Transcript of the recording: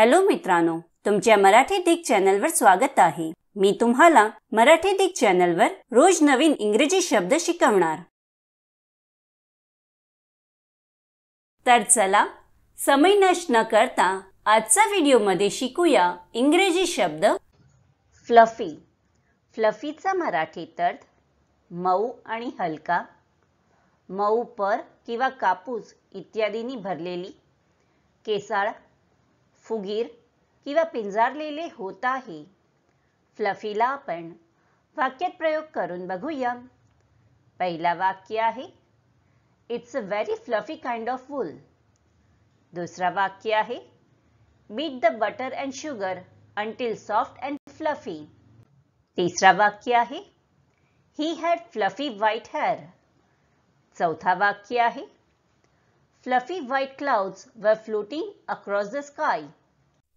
hello मित्रांनो तुमच्या Marathi channel चॅनलवर स्वागत आहे मी तुम्हाला मराठी चॅनल चॅनलवर रोज नवीन इंग्रजी शब्द शिकवणार तर चला समय नष्ट न करता आजचा व्हिडिओ मध्ये शिकूया इंग्रजी शब्द फ्लफी फ्लफीचा मराठी अर्थ मऊ आणि हलका मऊ पर किंवा कापूस इत्यादींनी भरलेली केसाळ फुगीर किंवा पिंजारलेले होत आहे फ्लफीला आपण वाक्यात प्रयोग करून बघूया पहिला वाक्य आहे it's a very fluffy kind of wool दुसरा वाक्य आहे beat the butter and sugar until soft and fluffy तिसरा वाक्य आहे he had fluffy white hair चौथा वाक्य आहे फ्लफी व्हाईट क्लाउड्स वर फ्लोटिंग अक्रॉस द स्काय